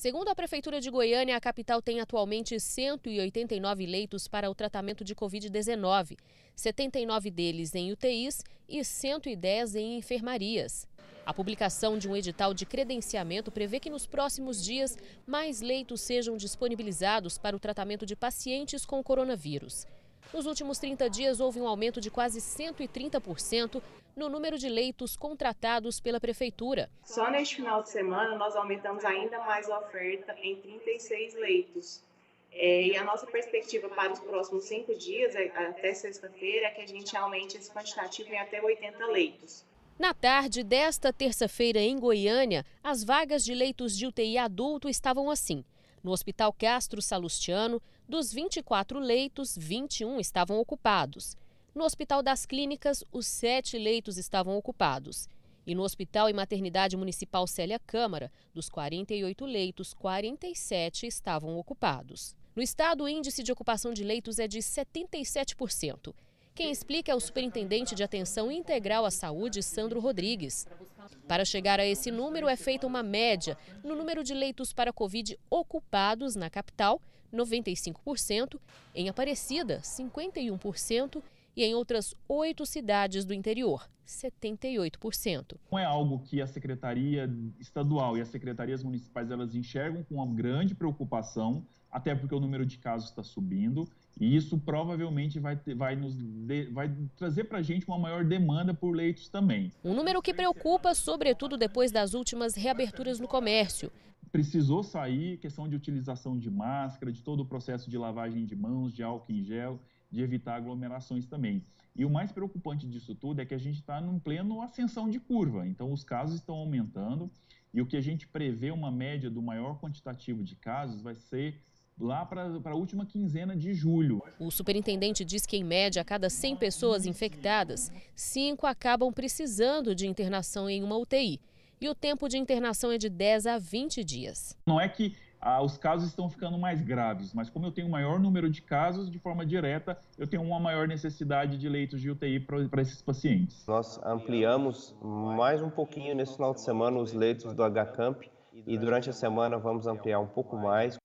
Segundo a Prefeitura de Goiânia, a capital tem atualmente 189 leitos para o tratamento de Covid-19, 79 deles em UTIs e 110 em enfermarias. A publicação de um edital de credenciamento prevê que nos próximos dias mais leitos sejam disponibilizados para o tratamento de pacientes com coronavírus. Nos últimos 30 dias, houve um aumento de quase 130% no número de leitos contratados pela Prefeitura. Só neste final de semana, nós aumentamos ainda mais a oferta em 36 leitos. É, e a nossa perspectiva para os próximos cinco dias, é, até sexta-feira, é que a gente aumente esse quantitativo em até 80 leitos. Na tarde desta terça-feira, em Goiânia, as vagas de leitos de UTI adulto estavam assim. No Hospital Castro Salustiano, dos 24 leitos, 21 estavam ocupados. No Hospital das Clínicas, os sete leitos estavam ocupados. E no Hospital e Maternidade Municipal Célia Câmara, dos 48 leitos, 47 estavam ocupados. No estado, o índice de ocupação de leitos é de 77%. Quem explica é o superintendente de atenção integral à saúde, Sandro Rodrigues. Para chegar a esse número, é feita uma média no número de leitos para Covid ocupados na capital, 95%, em Aparecida, 51% e em outras oito cidades do interior, 78%. Não é algo que a Secretaria Estadual e as secretarias municipais elas enxergam com uma grande preocupação, até porque o número de casos está subindo, e isso provavelmente vai, ter, vai, nos de, vai trazer para a gente uma maior demanda por leitos também. Um número que preocupa, sobretudo depois das últimas reaberturas no comércio. Precisou sair questão de utilização de máscara, de todo o processo de lavagem de mãos, de álcool em gel de evitar aglomerações também. E o mais preocupante disso tudo é que a gente está num pleno ascensão de curva, então os casos estão aumentando e o que a gente prevê uma média do maior quantitativo de casos vai ser lá para a última quinzena de julho. O superintendente diz que, em média, a cada 100 pessoas infectadas, 5 acabam precisando de internação em uma UTI. E o tempo de internação é de 10 a 20 dias. Não é que ah, os casos estão ficando mais graves, mas como eu tenho um maior número de casos, de forma direta, eu tenho uma maior necessidade de leitos de UTI para esses pacientes. Nós ampliamos mais um pouquinho nesse final de semana os leitos do HCamp e durante a semana vamos ampliar um pouco mais.